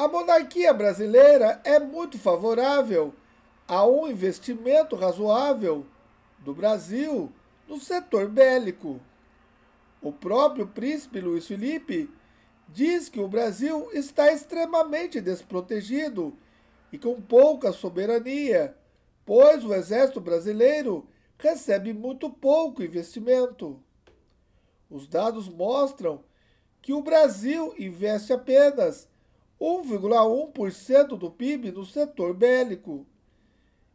A monarquia brasileira é muito favorável a um investimento razoável do Brasil no setor bélico. O próprio príncipe Luiz Felipe diz que o Brasil está extremamente desprotegido e com pouca soberania, pois o exército brasileiro recebe muito pouco investimento. Os dados mostram que o Brasil investe apenas 1,1% do PIB no setor bélico.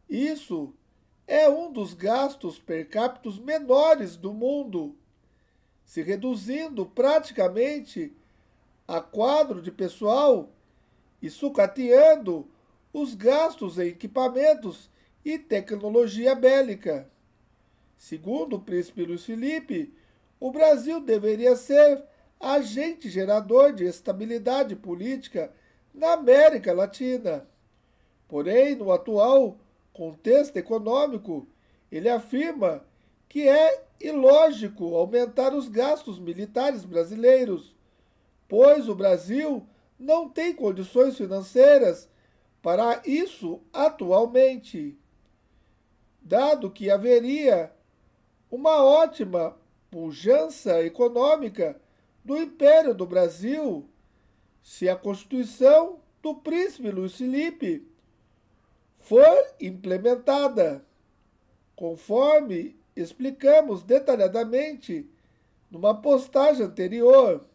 Isso é um dos gastos per capita menores do mundo, se reduzindo praticamente a quadro de pessoal e sucateando os gastos em equipamentos e tecnologia bélica. Segundo o príncipe Luiz Felipe, o Brasil deveria ser agente gerador de estabilidade política na América Latina. Porém, no atual contexto econômico, ele afirma que é ilógico aumentar os gastos militares brasileiros, pois o Brasil não tem condições financeiras para isso atualmente, dado que haveria uma ótima pujança econômica do Império do Brasil, se a Constituição do Príncipe Luiz Felipe for implementada, conforme explicamos detalhadamente numa postagem anterior,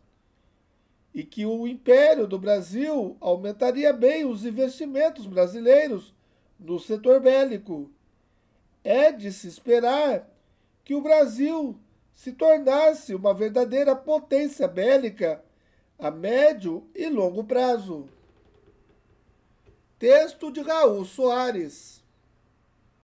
e que o Império do Brasil aumentaria bem os investimentos brasileiros no setor bélico. É de se esperar que o Brasil se tornasse uma verdadeira potência bélica a médio e longo prazo. Texto de Raul Soares.